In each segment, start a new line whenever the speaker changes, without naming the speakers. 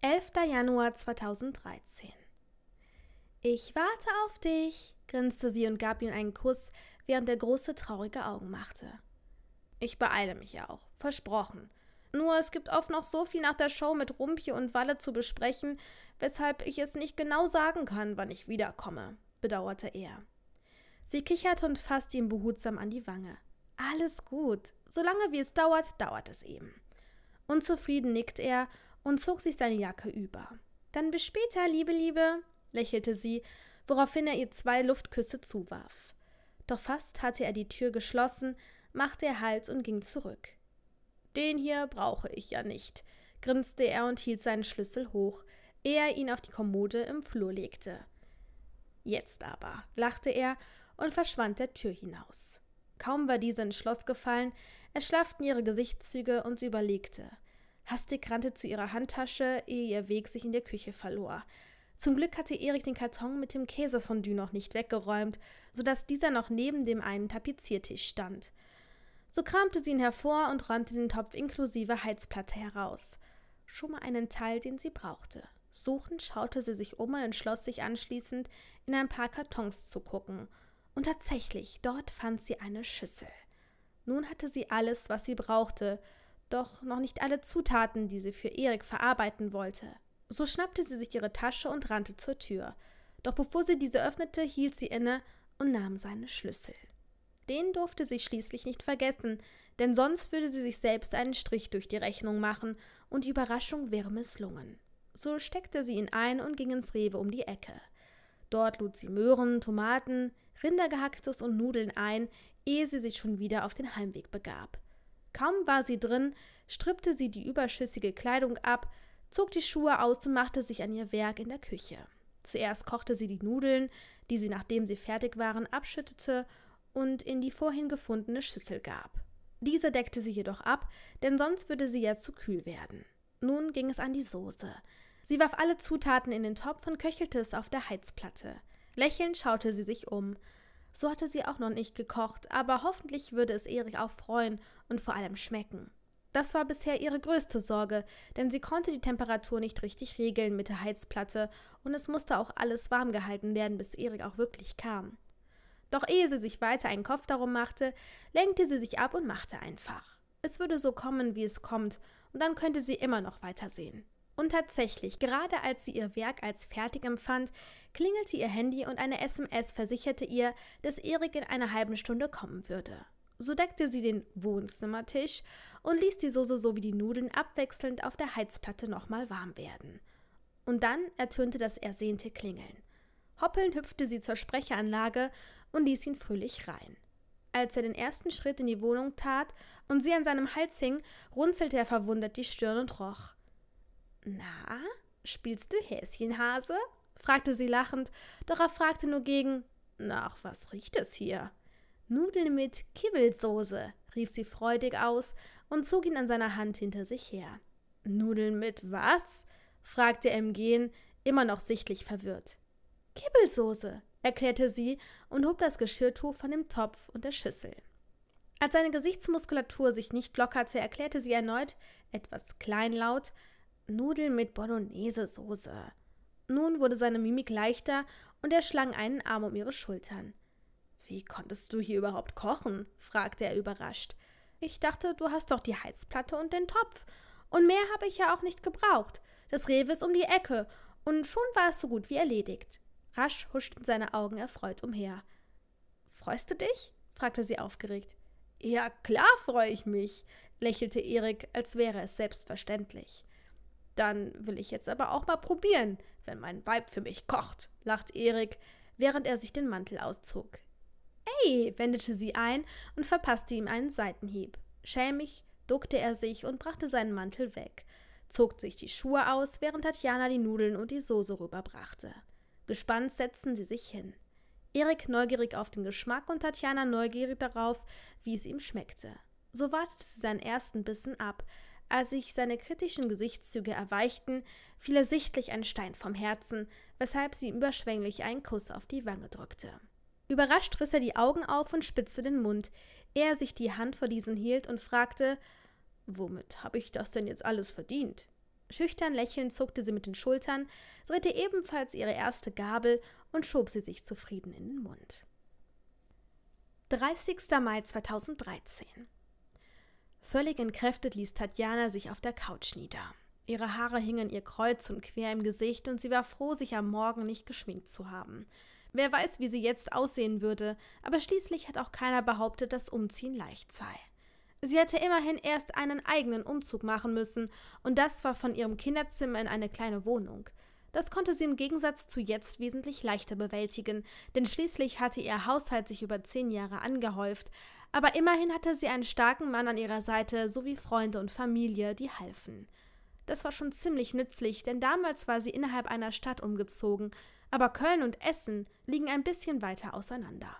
11. Januar 2013. Ich warte auf dich, grinste sie und gab ihm einen Kuss, während er große traurige Augen machte. Ich beeile mich ja auch, versprochen. Nur es gibt oft noch so viel nach der Show mit Rumpje und Walle zu besprechen, weshalb ich es nicht genau sagen kann, wann ich wiederkomme, bedauerte er. Sie kicherte und fasste ihn behutsam an die Wange. Alles gut. Solange wie es dauert, dauert es eben. Unzufrieden nickt er und zog sich seine Jacke über. Dann bis später, liebe Liebe, lächelte sie, woraufhin er ihr zwei Luftküsse zuwarf. Doch fast hatte er die Tür geschlossen, machte er Halt und ging zurück. Den hier brauche ich ja nicht, grinste er und hielt seinen Schlüssel hoch, ehe er ihn auf die Kommode im Flur legte. Jetzt aber, lachte er und verschwand der Tür hinaus. Kaum war diese ins Schloss gefallen, erschlafften ihre Gesichtszüge und sie überlegte – Hastig rannte zu ihrer Handtasche, ehe ihr Weg sich in der Küche verlor. Zum Glück hatte Erik den Karton mit dem Käsefondue noch nicht weggeräumt, sodass dieser noch neben dem einen Tapeziertisch stand. So kramte sie ihn hervor und räumte den Topf inklusive Heizplatte heraus. Schon mal einen Teil, den sie brauchte. Suchend schaute sie sich um und entschloss sich anschließend, in ein paar Kartons zu gucken. Und tatsächlich, dort fand sie eine Schüssel. Nun hatte sie alles, was sie brauchte, doch noch nicht alle Zutaten, die sie für Erik verarbeiten wollte. So schnappte sie sich ihre Tasche und rannte zur Tür. Doch bevor sie diese öffnete, hielt sie inne und nahm seine Schlüssel. Den durfte sie schließlich nicht vergessen, denn sonst würde sie sich selbst einen Strich durch die Rechnung machen und die Überraschung wäre misslungen. So steckte sie ihn ein und ging ins Rewe um die Ecke. Dort lud sie Möhren, Tomaten, Rindergehacktes und Nudeln ein, ehe sie sich schon wieder auf den Heimweg begab. Kaum war sie drin, strippte sie die überschüssige Kleidung ab, zog die Schuhe aus und machte sich an ihr Werk in der Küche. Zuerst kochte sie die Nudeln, die sie, nachdem sie fertig waren, abschüttete und in die vorhin gefundene Schüssel gab. Diese deckte sie jedoch ab, denn sonst würde sie ja zu kühl werden. Nun ging es an die Soße. Sie warf alle Zutaten in den Topf und köchelte es auf der Heizplatte. Lächelnd schaute sie sich um. So hatte sie auch noch nicht gekocht, aber hoffentlich würde es Erik auch freuen und vor allem schmecken. Das war bisher ihre größte Sorge, denn sie konnte die Temperatur nicht richtig regeln mit der Heizplatte und es musste auch alles warm gehalten werden, bis Erik auch wirklich kam. Doch ehe sie sich weiter einen Kopf darum machte, lenkte sie sich ab und machte einfach. Es würde so kommen, wie es kommt, und dann könnte sie immer noch weitersehen. Und tatsächlich, gerade als sie ihr Werk als fertig empfand, klingelte ihr Handy und eine SMS versicherte ihr, dass Erik in einer halben Stunde kommen würde. So deckte sie den Wohnzimmertisch und ließ die Soße sowie die Nudeln abwechselnd auf der Heizplatte nochmal warm werden. Und dann ertönte das ersehnte Klingeln. Hoppeln hüpfte sie zur Sprecheranlage und ließ ihn fröhlich rein. Als er den ersten Schritt in die Wohnung tat und sie an seinem Hals hing, runzelte er verwundert die Stirn und roch. Na, spielst du Häschenhase? fragte sie lachend, doch er fragte nur gegen Nach was riecht es hier? Nudeln mit Kibbelsoße, rief sie freudig aus und zog ihn an seiner Hand hinter sich her. Nudeln mit was? fragte er im Gehen, immer noch sichtlich verwirrt. Kibbelsoße, erklärte sie und hob das Geschirrtuch von dem Topf und der Schüssel. Als seine Gesichtsmuskulatur sich nicht lockerte, erklärte sie erneut, etwas kleinlaut, Nudeln mit Bolognese-Soße. Nun wurde seine Mimik leichter und er schlang einen Arm um ihre Schultern. Wie konntest du hier überhaupt kochen? fragte er überrascht. Ich dachte, du hast doch die Heizplatte und den Topf. Und mehr habe ich ja auch nicht gebraucht. Das Rewe ist um die Ecke und schon war es so gut wie erledigt. Rasch huschten seine Augen erfreut umher. Freust du dich? fragte sie aufgeregt. Ja, klar freue ich mich, lächelte Erik, als wäre es selbstverständlich. Dann will ich jetzt aber auch mal probieren, wenn mein Weib für mich kocht, lacht Erik, während er sich den Mantel auszog. Ey, wendete sie ein und verpasste ihm einen Seitenhieb. Schämig duckte er sich und brachte seinen Mantel weg, zog sich die Schuhe aus, während Tatjana die Nudeln und die Soße rüberbrachte. Gespannt setzten sie sich hin. Erik neugierig auf den Geschmack und Tatjana neugierig darauf, wie es ihm schmeckte. So wartete sie seinen ersten Bissen ab, als sich seine kritischen Gesichtszüge erweichten, fiel er sichtlich ein Stein vom Herzen, weshalb sie ihm überschwänglich einen Kuss auf die Wange drückte. Überrascht riss er die Augen auf und spitzte den Mund, ehe er sich die Hand vor diesen hielt und fragte: Womit habe ich das denn jetzt alles verdient? Schüchtern lächelnd zuckte sie mit den Schultern, drehte ebenfalls ihre erste Gabel und schob sie sich zufrieden in den Mund. 30. Mai 2013 Völlig entkräftet ließ Tatjana sich auf der Couch nieder. Ihre Haare hingen ihr kreuz und quer im Gesicht und sie war froh, sich am Morgen nicht geschminkt zu haben. Wer weiß, wie sie jetzt aussehen würde, aber schließlich hat auch keiner behauptet, dass Umziehen leicht sei. Sie hätte immerhin erst einen eigenen Umzug machen müssen, und das war von ihrem Kinderzimmer in eine kleine Wohnung. Das konnte sie im Gegensatz zu jetzt wesentlich leichter bewältigen, denn schließlich hatte ihr Haushalt sich über zehn Jahre angehäuft, aber immerhin hatte sie einen starken Mann an ihrer Seite sowie Freunde und Familie, die halfen. Das war schon ziemlich nützlich, denn damals war sie innerhalb einer Stadt umgezogen, aber Köln und Essen liegen ein bisschen weiter auseinander.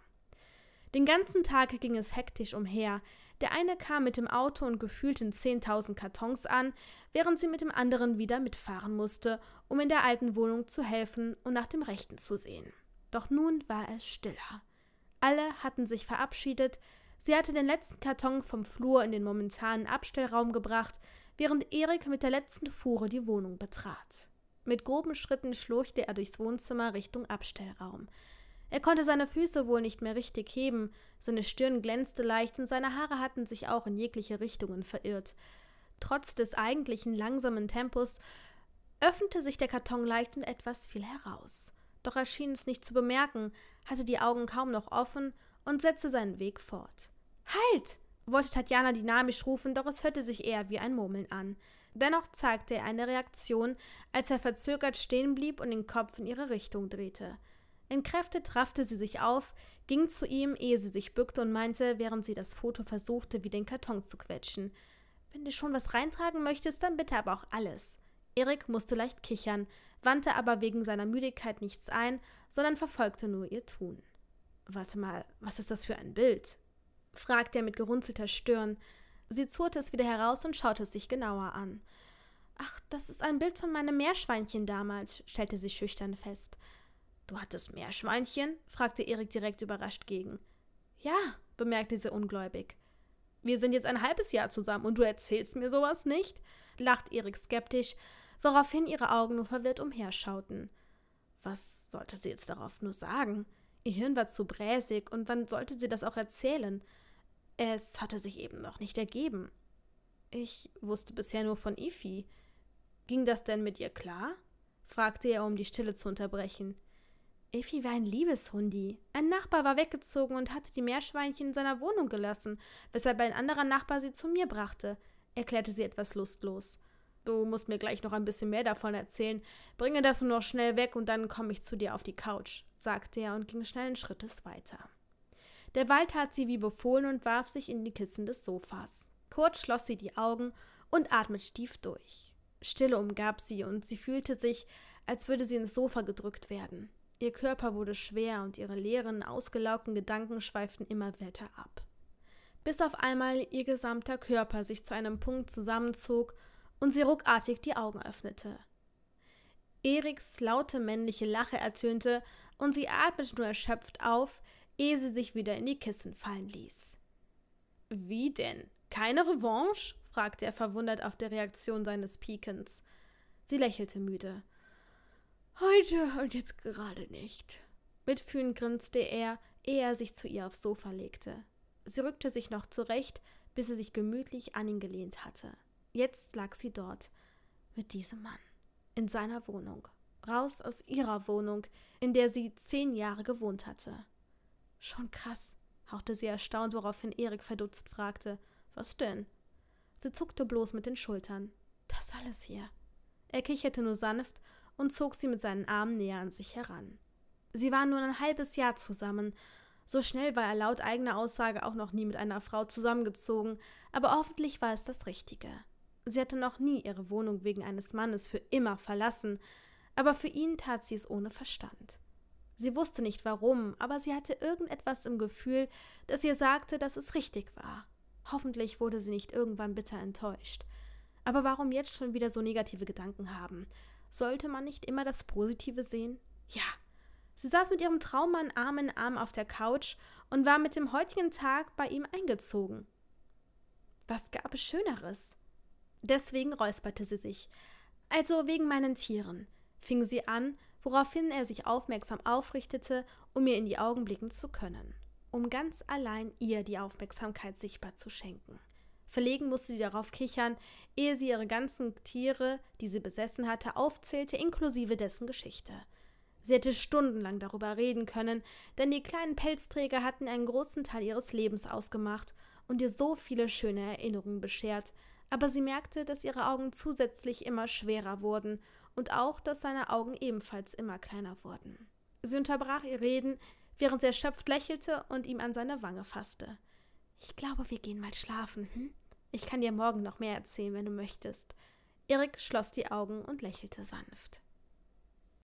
Den ganzen Tag ging es hektisch umher. Der eine kam mit dem Auto und gefühlten 10.000 Kartons an, während sie mit dem anderen wieder mitfahren musste, um in der alten Wohnung zu helfen und nach dem Rechten zu sehen. Doch nun war es stiller. Alle hatten sich verabschiedet, Sie hatte den letzten Karton vom Flur in den momentanen Abstellraum gebracht, während Erik mit der letzten Fuhre die Wohnung betrat. Mit groben Schritten schlurchte er durchs Wohnzimmer Richtung Abstellraum. Er konnte seine Füße wohl nicht mehr richtig heben, seine Stirn glänzte leicht und seine Haare hatten sich auch in jegliche Richtungen verirrt. Trotz des eigentlichen langsamen Tempos öffnete sich der Karton leicht und etwas fiel heraus. Doch er schien es nicht zu bemerken, hatte die Augen kaum noch offen und setzte seinen Weg fort. Halt! wollte Tatjana dynamisch rufen, doch es hörte sich eher wie ein Murmeln an. Dennoch zeigte er eine Reaktion, als er verzögert stehen blieb und den Kopf in ihre Richtung drehte. In Kräfte raffte sie sich auf, ging zu ihm, ehe sie sich bückte und meinte, während sie das Foto versuchte, wie den Karton zu quetschen. Wenn du schon was reintragen möchtest, dann bitte aber auch alles. Erik musste leicht kichern, wandte aber wegen seiner Müdigkeit nichts ein, sondern verfolgte nur ihr Tun. Warte mal, was ist das für ein Bild? fragte er mit gerunzelter Stirn. Sie zurrte es wieder heraus und schaute es sich genauer an. Ach, das ist ein Bild von meinem Meerschweinchen damals, stellte sie schüchtern fest. Du hattest Meerschweinchen? fragte Erik direkt überrascht gegen. Ja, bemerkte sie ungläubig. Wir sind jetzt ein halbes Jahr zusammen und du erzählst mir sowas nicht? lacht Erik skeptisch, woraufhin ihre Augen nur verwirrt umherschauten. Was sollte sie jetzt darauf nur sagen? Ihr Hirn war zu bräsig und wann sollte sie das auch erzählen? Es hatte sich eben noch nicht ergeben. Ich wusste bisher nur von Ifi. Ging das denn mit ihr klar? fragte er, um die Stille zu unterbrechen. Ifi war ein Liebeshundi. Ein Nachbar war weggezogen und hatte die Meerschweinchen in seiner Wohnung gelassen, weshalb ein anderer Nachbar sie zu mir brachte, erklärte sie etwas lustlos du musst mir gleich noch ein bisschen mehr davon erzählen. Bringe das nur noch schnell weg und dann komme ich zu dir auf die Couch, sagte er und ging schnellen Schrittes weiter. Der Wald tat sie wie befohlen und warf sich in die Kissen des Sofas. Kurz schloss sie die Augen und atmete tief durch. Stille umgab sie und sie fühlte sich, als würde sie ins Sofa gedrückt werden. Ihr Körper wurde schwer und ihre leeren, ausgelaugten Gedanken schweiften immer weiter ab. Bis auf einmal ihr gesamter Körper sich zu einem Punkt zusammenzog und sie ruckartig die Augen öffnete. Eriks laute männliche Lache ertönte und sie atmete nur erschöpft auf, ehe sie sich wieder in die Kissen fallen ließ. Wie denn? Keine Revanche? fragte er verwundert auf der Reaktion seines Pikens. Sie lächelte müde. Heute und jetzt gerade nicht. Mitfühlend grinste er, ehe er sich zu ihr aufs Sofa legte. Sie rückte sich noch zurecht, bis sie sich gemütlich an ihn gelehnt hatte. Jetzt lag sie dort mit diesem Mann in seiner Wohnung, raus aus ihrer Wohnung, in der sie zehn Jahre gewohnt hatte. Schon krass, hauchte sie erstaunt, woraufhin Erik verdutzt fragte, was denn? Sie zuckte bloß mit den Schultern. Das alles hier. Er kicherte nur sanft und zog sie mit seinen Armen näher an sich heran. Sie waren nun ein halbes Jahr zusammen. So schnell war er laut eigener Aussage auch noch nie mit einer Frau zusammengezogen, aber hoffentlich war es das Richtige. Sie hatte noch nie ihre Wohnung wegen eines Mannes für immer verlassen, aber für ihn tat sie es ohne Verstand. Sie wusste nicht warum, aber sie hatte irgendetwas im Gefühl, das ihr sagte, dass es richtig war. Hoffentlich wurde sie nicht irgendwann bitter enttäuscht. Aber warum jetzt schon wieder so negative Gedanken haben? Sollte man nicht immer das Positive sehen? Ja. Sie saß mit ihrem Traummann Arm in Arm auf der Couch und war mit dem heutigen Tag bei ihm eingezogen. Was gab es Schöneres? Deswegen räusperte sie sich. Also wegen meinen Tieren, fing sie an, woraufhin er sich aufmerksam aufrichtete, um ihr in die Augen blicken zu können, um ganz allein ihr die Aufmerksamkeit sichtbar zu schenken. Verlegen musste sie darauf kichern, ehe sie ihre ganzen Tiere, die sie besessen hatte, aufzählte, inklusive dessen Geschichte. Sie hätte stundenlang darüber reden können, denn die kleinen Pelzträger hatten einen großen Teil ihres Lebens ausgemacht und ihr so viele schöne Erinnerungen beschert, aber sie merkte, dass ihre Augen zusätzlich immer schwerer wurden und auch, dass seine Augen ebenfalls immer kleiner wurden. Sie unterbrach ihr Reden, während er erschöpft lächelte und ihm an seine Wange fasste. Ich glaube, wir gehen mal schlafen, hm? Ich kann dir morgen noch mehr erzählen, wenn du möchtest. Erik schloss die Augen und lächelte sanft.